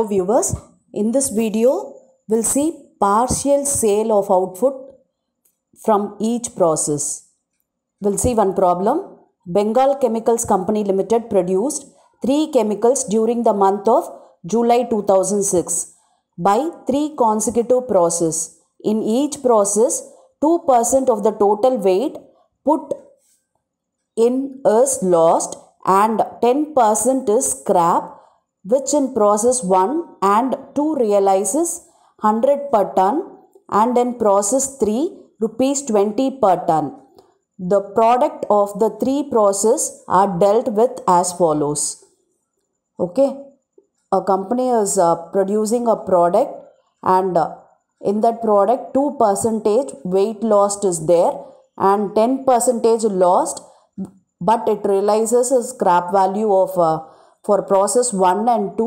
Hello viewers, in this video we'll see partial sale of output from each process. We'll see one problem. Bengal Chemicals Company Limited produced 3 chemicals during the month of July 2006 by 3 consecutive process. In each process, 2% of the total weight put in is lost and 10% is scrap which in process 1 and 2 realizes 100 per ton and in process 3 rupees 20 per ton. The product of the three process are dealt with as follows. Okay, a company is uh, producing a product and uh, in that product 2 percentage weight lost is there and 10 percentage lost but it realizes a scrap value of uh, for process 1 and 2,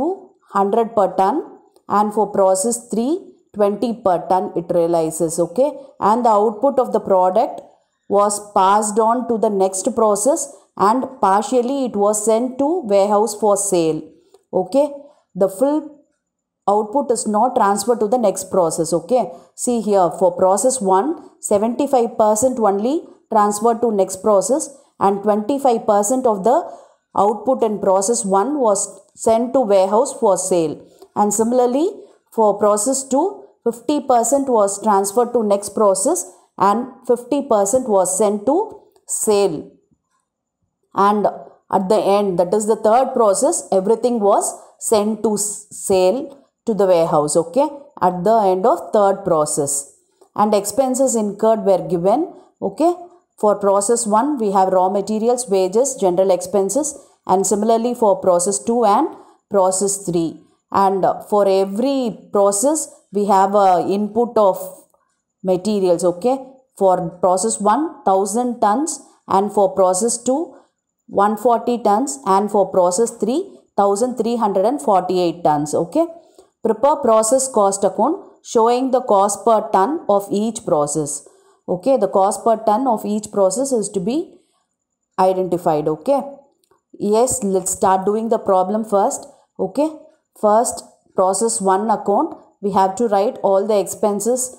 100 per ton and for process 3, 20 per ton it realizes. Okay. And the output of the product was passed on to the next process and partially it was sent to warehouse for sale. Okay. The full output is not transferred to the next process okay see here for process 1 75% only transferred to next process and 25% of the output and process 1 was sent to warehouse for sale. And similarly, for process 2, 50% was transferred to next process and 50% was sent to sale. And at the end, that is the third process, everything was sent to sale to the warehouse, okay, at the end of third process. And expenses incurred were given, okay, for process 1, we have raw materials, wages, general expenses and similarly for process 2 and process 3. And uh, for every process, we have a input of materials, okay? For process 1, 1000 tons and for process 2, 140 tons and for process 3, 1348 tons, okay? Prepare process cost account showing the cost per ton of each process okay the cost per ton of each process is to be identified okay yes let's start doing the problem first okay first process one account we have to write all the expenses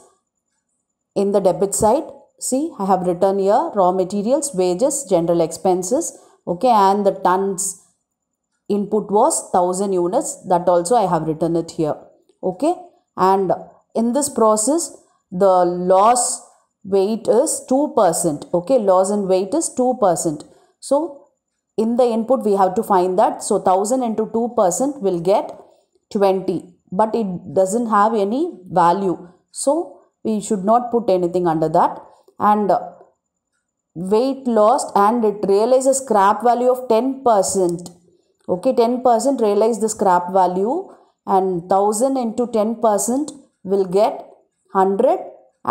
in the debit side see i have written here raw materials wages general expenses okay and the tons input was 1000 units that also i have written it here okay and in this process the loss weight is 2%. Okay, loss in weight is 2%. So, in the input, we have to find that. So, 1000 into 2% will get 20. But it doesn't have any value. So, we should not put anything under that. And uh, weight lost and it realizes scrap value of 10%. Okay, 10% realize the scrap value and 1000 into 10% will get 100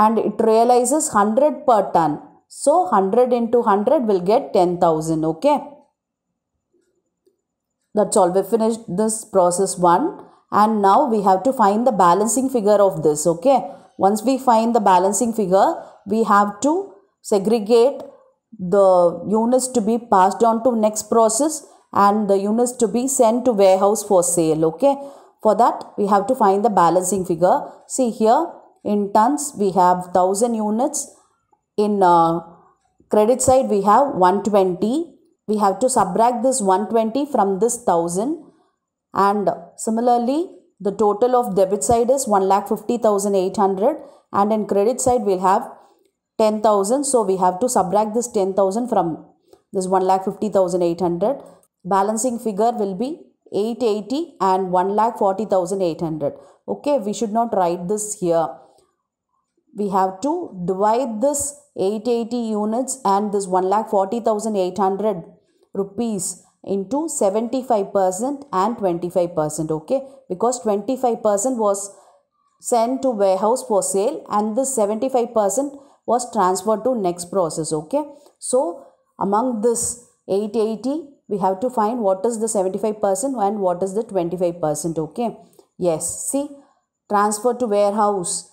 and it realizes 100 per ton. So 100 into 100 will get 10,000. Okay. That's all. We finished this process 1 and now we have to find the balancing figure of this. Okay. Once we find the balancing figure, we have to segregate the units to be passed on to next process and the units to be sent to warehouse for sale. Okay. For that, we have to find the balancing figure. See here, in tons, we have 1000 units. In uh, credit side, we have 120. We have to subtract this 120 from this 1000. And similarly, the total of debit side is 1,50,800 and in credit side we'll have 10,000. So we have to subtract this 10,000 from this 1,50,800. Balancing figure will be 880 and 1,40,800. Okay, we should not write this here we have to divide this 880 units and this 1,40,800 rupees into 75% and 25% okay because 25% was sent to warehouse for sale and the 75% was transferred to next process okay so among this 880 we have to find what is the 75% and what is the 25% okay yes see transfer to warehouse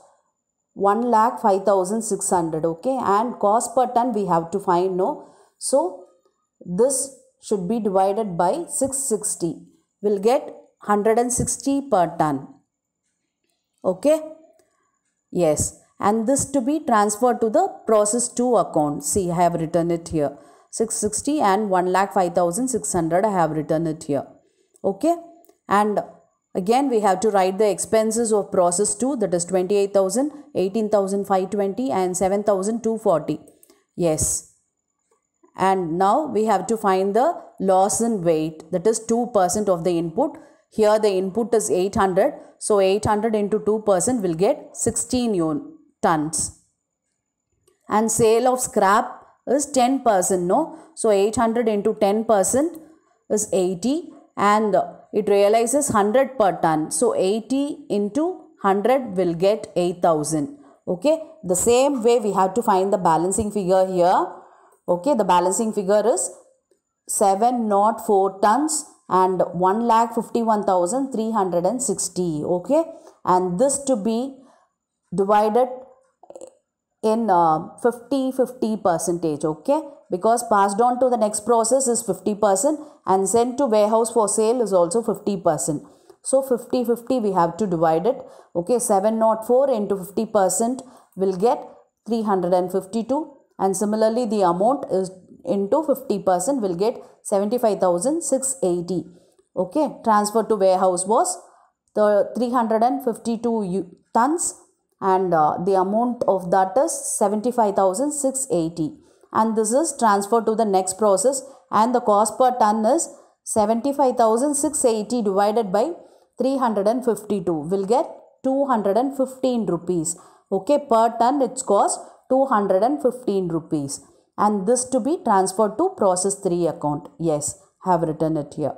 1 lakh 5600 okay and cost per ton we have to find no so this should be divided by 660 we'll get 160 per ton okay yes and this to be transferred to the process 2 account see i have written it here 660 and 1 lakh 5600 i have written it here okay and Again, we have to write the expenses of process 2 that is 28,000, 18,520 and 7,240. Yes. And now we have to find the loss in weight that is 2% of the input. Here the input is 800. So 800 into 2% will get 16 tons. And sale of scrap is 10%. No. So 800 into 10% is 80 and it realizes 100 per ton. So 80 into 100 will get 8000. Okay. The same way we have to find the balancing figure here. Okay. The balancing figure is 704 tons and 1,51,360. Okay. And this to be divided in uh, 50 50 percentage okay because passed on to the next process is 50 percent and sent to warehouse for sale is also 50 percent so 50 50 we have to divide it okay 704 into 50 percent will get 352 and similarly the amount is into 50 percent will get 75,680 okay transfer to warehouse was the 352 tons and uh, the amount of that is 75,680 and this is transferred to the next process and the cost per ton is 75,680 divided by 352 will get 215 rupees okay per ton its cost 215 rupees and this to be transferred to process 3 account yes have written it here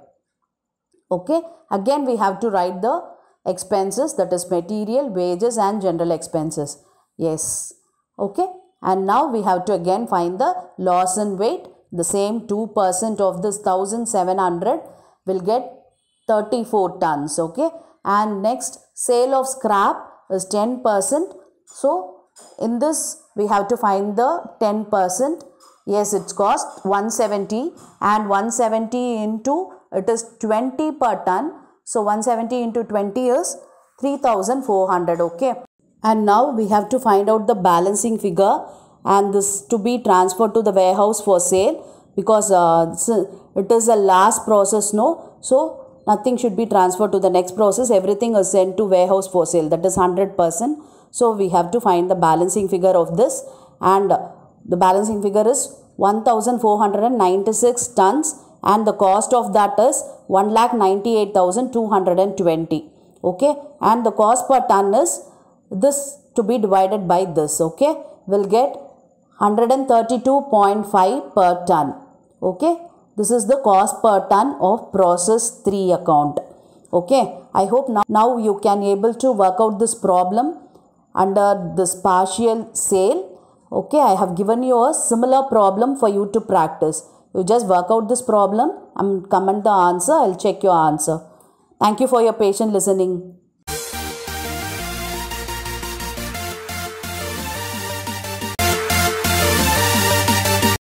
okay again we have to write the expenses that is material wages and general expenses yes okay and now we have to again find the loss in weight the same 2% of this 1700 will get 34 tons okay and next sale of scrap is 10% so in this we have to find the 10% yes it's cost 170 and 170 into it is 20 per ton so 170 into 20 is 3400 okay. And now we have to find out the balancing figure and this to be transferred to the warehouse for sale because uh, it is the last process no. So nothing should be transferred to the next process. Everything is sent to warehouse for sale that is 100%. So we have to find the balancing figure of this and the balancing figure is 1496 tons and the cost of that is 1,98,220. Okay. And the cost per ton is this to be divided by this. Okay. We'll get 132.5 per ton. Okay. This is the cost per ton of process 3 account. Okay. I hope now, now you can able to work out this problem under this partial sale. Okay. I have given you a similar problem for you to practice. You just work out this problem and comment the answer. I'll check your answer. Thank you for your patient listening.